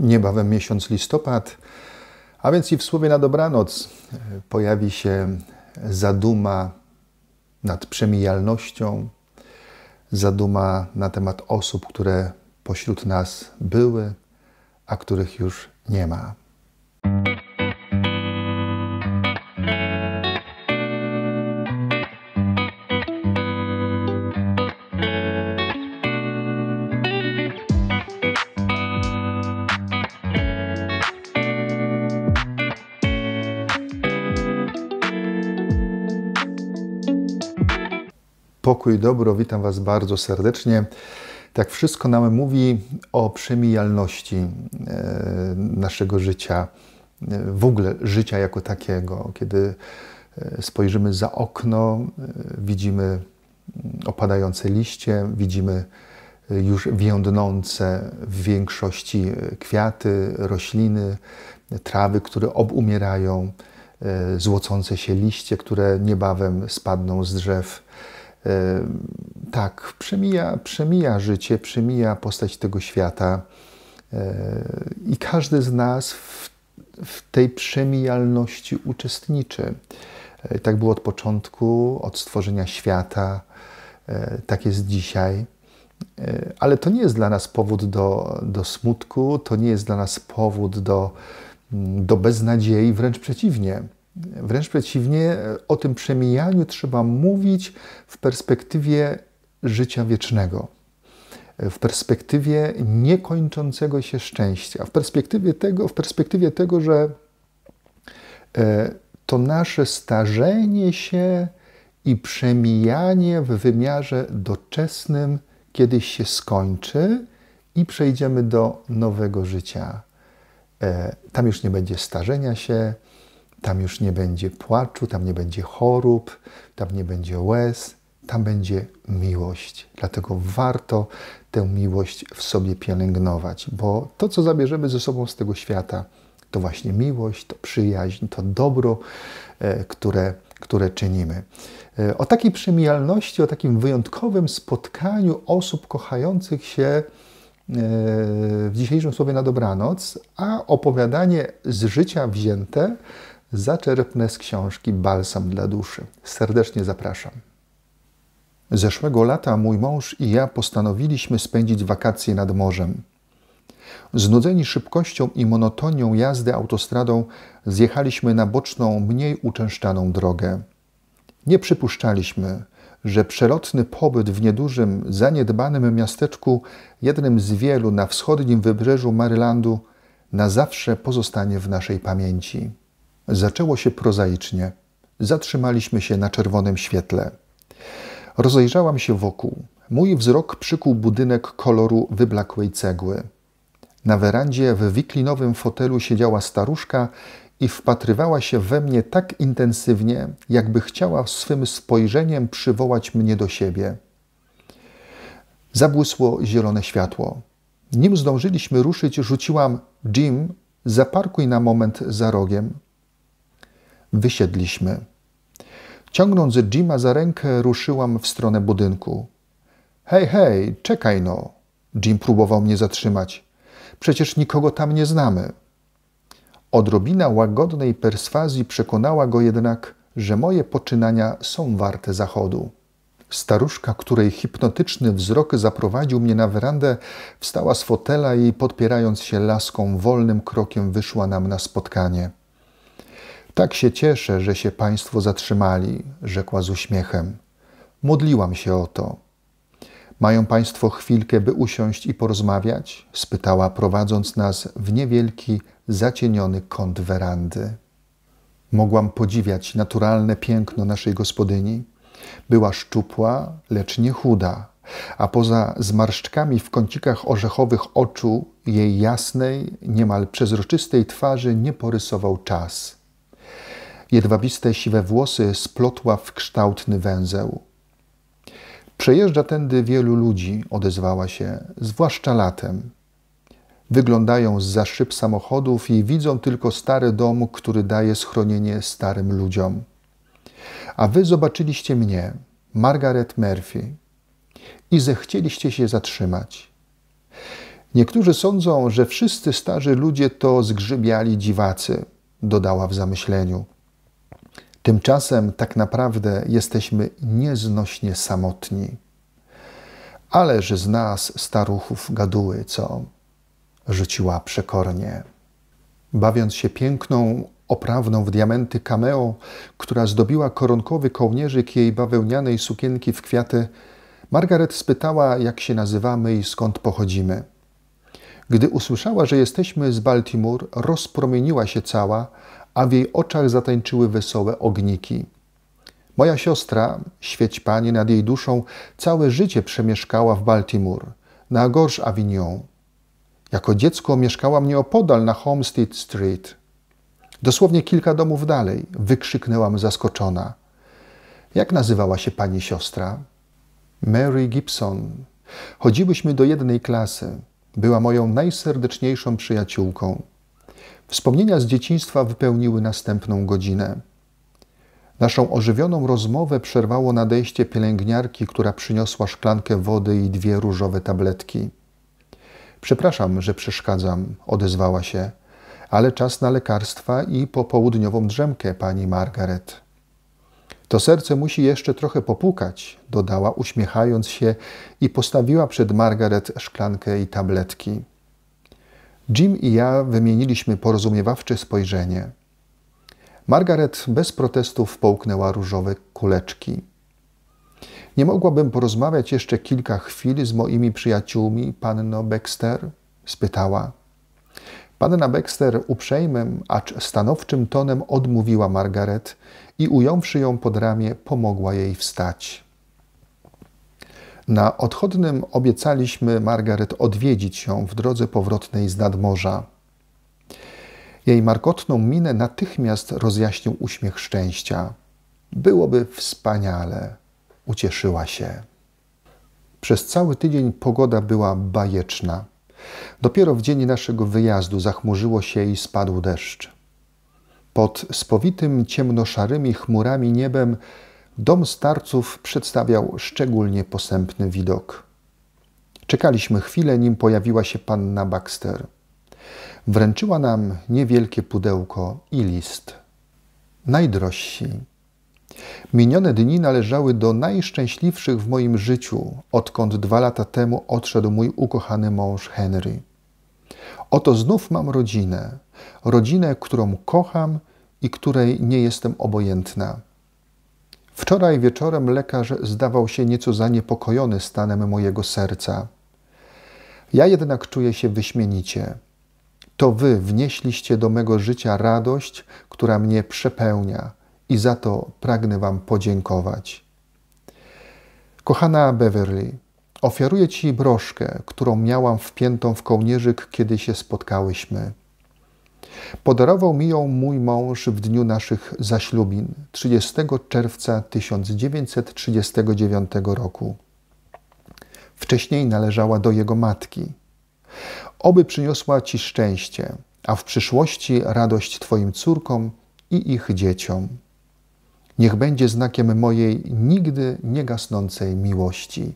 niebawem miesiąc listopad, a więc i w słowie na dobranoc e, pojawi się zaduma nad przemijalnością, zaduma na temat osób, które pośród nas były, a których już nie ma. pokój, dobro. Witam Was bardzo serdecznie. Tak wszystko nam mówi o przemijalności e, naszego życia, e, w ogóle życia jako takiego. Kiedy e, spojrzymy za okno, widzimy mm, opadające liście, widzimy już więdnące w większości kwiaty, rośliny, trawy, które obumierają, złocące się liście, które niebawem spadną z drzew E, tak, przemija, przemija życie, przemija postać tego świata e, i każdy z nas w, w tej przemijalności uczestniczy. E, tak było od początku, od stworzenia świata, tak jest dzisiaj. Ale to nie jest dla nas powód do, do smutku, to nie jest dla nas powód do, mm, do beznadziei, wręcz przeciwnie. Wręcz przeciwnie, o tym przemijaniu trzeba mówić w perspektywie życia wiecznego, w perspektywie niekończącego się szczęścia, w perspektywie tego, w perspektywie tego że e, to nasze starzenie się i przemijanie w wymiarze doczesnym kiedyś się skończy i przejdziemy do nowego życia. E, tam już nie będzie starzenia się, tam już nie będzie płaczu, tam nie będzie chorób, tam nie będzie łez, tam będzie miłość. Dlatego warto tę miłość w sobie pielęgnować, bo to, co zabierzemy ze sobą z tego świata, to właśnie miłość, to przyjaźń, to dobro, e, które, które czynimy. E, o takiej przemijalności, o takim wyjątkowym spotkaniu osób kochających się e, w dzisiejszym słowie na dobranoc, a opowiadanie z życia wzięte zaczerpnę z książki Balsam dla duszy. Serdecznie zapraszam. Zeszłego lata mój mąż i ja postanowiliśmy spędzić wakacje nad morzem. Znudzeni szybkością i monotonią jazdy autostradą, zjechaliśmy na boczną, mniej uczęszczaną drogę. Nie przypuszczaliśmy, że przelotny pobyt w niedużym, zaniedbanym miasteczku, jednym z wielu na wschodnim wybrzeżu Marylandu, na zawsze pozostanie w naszej pamięci zaczęło się prozaicznie. Zatrzymaliśmy się na czerwonym świetle. Rozejrzałam się wokół. Mój wzrok przykuł budynek koloru wyblakłej cegły. Na werandzie w wiklinowym fotelu siedziała staruszka i wpatrywała się we mnie tak intensywnie, jakby chciała swym spojrzeniem przywołać mnie do siebie. Zabłysło zielone światło. Nim zdążyliśmy ruszyć, rzuciłam Jim, zaparkuj na moment za rogiem. Wysiedliśmy. Ciągnąc Jima za rękę, ruszyłam w stronę budynku. Hej, hej, czekaj no! Jim próbował mnie zatrzymać. Przecież nikogo tam nie znamy. Odrobina łagodnej perswazji przekonała go jednak, że moje poczynania są warte zachodu. Staruszka, której hipnotyczny wzrok zaprowadził mnie na werandę, wstała z fotela i podpierając się laską, wolnym krokiem wyszła nam na spotkanie. Tak się cieszę, że się Państwo zatrzymali, rzekła z uśmiechem. Modliłam się o to. Mają Państwo chwilkę, by usiąść i porozmawiać? spytała, prowadząc nas w niewielki, zacieniony kąt werandy. Mogłam podziwiać naturalne piękno naszej gospodyni. Była szczupła, lecz nie chuda, a poza zmarszczkami w kącikach orzechowych oczu jej jasnej, niemal przezroczystej twarzy nie porysował czas. Jedwabiste siwe włosy splotła w kształtny węzeł. Przejeżdża tędy wielu ludzi, odezwała się, zwłaszcza latem. Wyglądają z za szyb samochodów i widzą tylko stary dom, który daje schronienie starym ludziom. A wy zobaczyliście mnie, Margaret Murphy, i zechcieliście się zatrzymać. Niektórzy sądzą, że wszyscy starzy ludzie to zgrzybiali dziwacy, dodała w zamyśleniu. Tymczasem tak naprawdę jesteśmy nieznośnie samotni. Ależ z nas, staruchów, gaduły, co? Rzuciła przekornie. Bawiąc się piękną, oprawną w diamenty cameo, która zdobiła koronkowy kołnierzyk jej bawełnianej sukienki w kwiaty, Margaret spytała, jak się nazywamy i skąd pochodzimy. Gdy usłyszała, że jesteśmy z Baltimore, rozpromieniła się cała, a w jej oczach zatańczyły wesołe ogniki. Moja siostra, świeć Pani nad jej duszą, całe życie przemieszkała w Baltimore, na Gorsz Avignon. Jako dziecko mieszkałam nieopodal na Homestead Street. Dosłownie kilka domów dalej, wykrzyknęłam zaskoczona. Jak nazywała się pani siostra? Mary Gibson. Chodziłyśmy do jednej klasy. Była moją najserdeczniejszą przyjaciółką. Wspomnienia z dzieciństwa wypełniły następną godzinę. Naszą ożywioną rozmowę przerwało nadejście pielęgniarki, która przyniosła szklankę wody i dwie różowe tabletki. Przepraszam, że przeszkadzam, odezwała się, ale czas na lekarstwa i popołudniową drzemkę, pani Margaret. To serce musi jeszcze trochę popukać, dodała, uśmiechając się i postawiła przed Margaret szklankę i tabletki. Jim i ja wymieniliśmy porozumiewawcze spojrzenie. Margaret bez protestów połknęła różowe kuleczki. Nie mogłabym porozmawiać jeszcze kilka chwil z moimi przyjaciółmi, panno Baxter? spytała. Panna Baxter uprzejmym, acz stanowczym tonem odmówiła Margaret i ująwszy ją pod ramię, pomogła jej wstać. Na odchodnym obiecaliśmy Margaret odwiedzić ją w drodze powrotnej z nadmorza. Jej markotną minę natychmiast rozjaśnił uśmiech szczęścia. Byłoby wspaniale. Ucieszyła się. Przez cały tydzień pogoda była bajeczna. Dopiero w dzień naszego wyjazdu zachmurzyło się i spadł deszcz. Pod spowitym ciemnoszarymi chmurami niebem Dom starców przedstawiał szczególnie posępny widok. Czekaliśmy chwilę, nim pojawiła się panna Baxter. Wręczyła nam niewielkie pudełko i list. Najdrożsi. Minione dni należały do najszczęśliwszych w moim życiu, odkąd dwa lata temu odszedł mój ukochany mąż Henry. Oto znów mam rodzinę, rodzinę, którą kocham i której nie jestem obojętna. Wczoraj wieczorem lekarz zdawał się nieco zaniepokojony stanem mojego serca. Ja jednak czuję się wyśmienicie. To wy wnieśliście do mego życia radość, która mnie przepełnia i za to pragnę wam podziękować. Kochana Beverly, ofiaruję ci broszkę, którą miałam wpiętą w kołnierzyk, kiedy się spotkałyśmy. Podarował mi ją mój mąż w dniu naszych zaślubin 30 czerwca 1939 roku. Wcześniej należała do jego matki. Oby przyniosła Ci szczęście, a w przyszłości radość Twoim córkom i ich dzieciom. Niech będzie znakiem mojej nigdy niegasnącej miłości.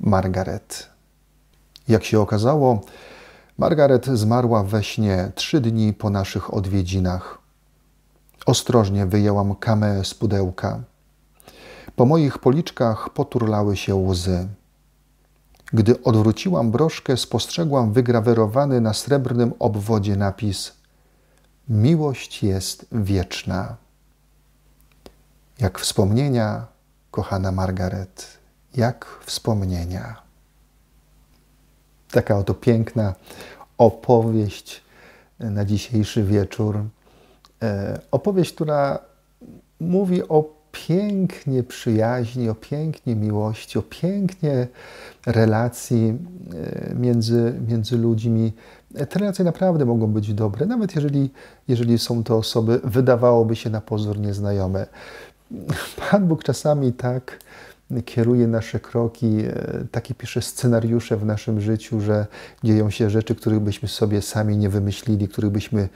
Margaret. Jak się okazało, Margaret zmarła we śnie trzy dni po naszych odwiedzinach. Ostrożnie wyjęłam kamę z pudełka. Po moich policzkach poturlały się łzy. Gdy odwróciłam broszkę, spostrzegłam wygrawerowany na srebrnym obwodzie napis: Miłość jest wieczna. Jak wspomnienia, kochana Margaret, jak wspomnienia taka oto piękna opowieść na dzisiejszy wieczór. E, opowieść, która mówi o pięknie przyjaźni, o pięknie miłości, o pięknie relacji e, między, między ludźmi. E, te relacje naprawdę mogą być dobre, nawet jeżeli, jeżeli są to osoby, wydawałoby się na pozór nieznajome. Pan Bóg czasami tak kieruje nasze kroki, e, takie pisze scenariusze w naszym życiu, że dzieją się rzeczy, których byśmy sobie sami nie wymyślili, których byśmy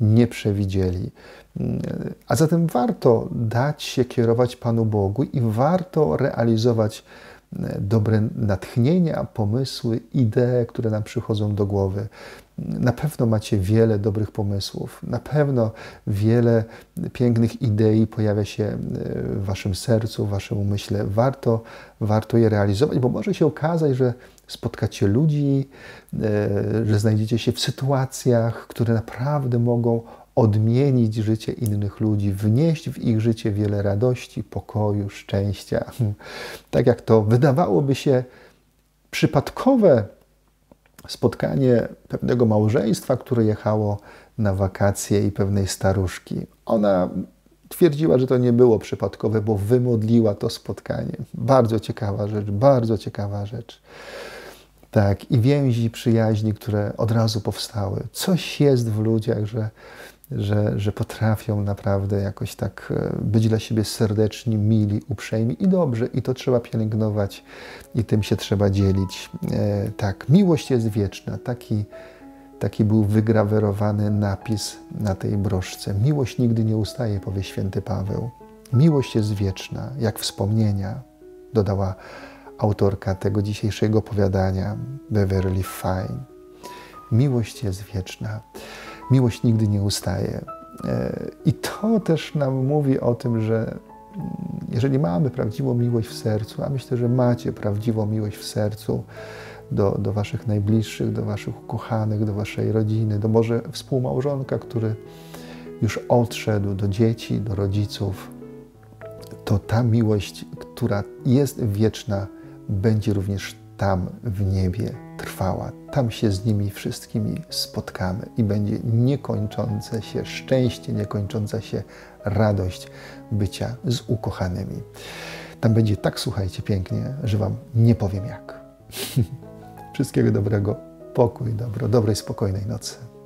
nie przewidzieli. Mm, e, a zatem warto dać się kierować Panu Bogu i warto realizować e, dobre natchnienia, pomysły, idee, które nam przychodzą do głowy na pewno macie wiele dobrych pomysłów, na pewno wiele pięknych idei pojawia się e, w waszym sercu, w waszym umyśle. Warto, warto je realizować, bo może się okazać, że spotkacie ludzi, e, że znajdziecie się w sytuacjach, które naprawdę mogą odmienić życie innych ludzi, wnieść w ich życie wiele radości, pokoju, szczęścia. Tak jak to wydawałoby się przypadkowe spotkanie pewnego małżeństwa, które jechało na wakacje i pewnej staruszki. Ona twierdziła, że to nie było przypadkowe, bo wymodliła to spotkanie. Bardzo ciekawa rzecz, bardzo ciekawa rzecz. Tak, i więzi przyjaźni, które od razu powstały. Coś jest w ludziach, że że, że potrafią naprawdę jakoś tak e, być dla siebie serdeczni, mili, uprzejmi i dobrze, i to trzeba pielęgnować i tym się trzeba dzielić. E, tak, miłość jest wieczna. Taki, taki był wygrawerowany napis na tej broszce. Miłość nigdy nie ustaje, powie święty Paweł. Miłość jest wieczna, jak wspomnienia, dodała autorka tego dzisiejszego opowiadania, Beverly Fine. Miłość jest wieczna miłość nigdy nie ustaje. E, I to też nam mówi o tym, że mm, jeżeli mamy prawdziwą miłość w sercu, a myślę, że macie prawdziwą miłość w sercu do, do waszych najbliższych, do waszych ukochanych, do waszej rodziny, do może współmałżonka, który już odszedł, do dzieci, do rodziców, to ta miłość, która jest wieczna, będzie również tam w niebie trwała. Tam się z nimi wszystkimi spotkamy i będzie niekończące się szczęście, niekończąca się radość bycia z ukochanymi. Tam będzie tak, słuchajcie, pięknie, że Wam nie powiem jak. Wszystkiego dobrego, pokój, dobro, dobrej, spokojnej nocy.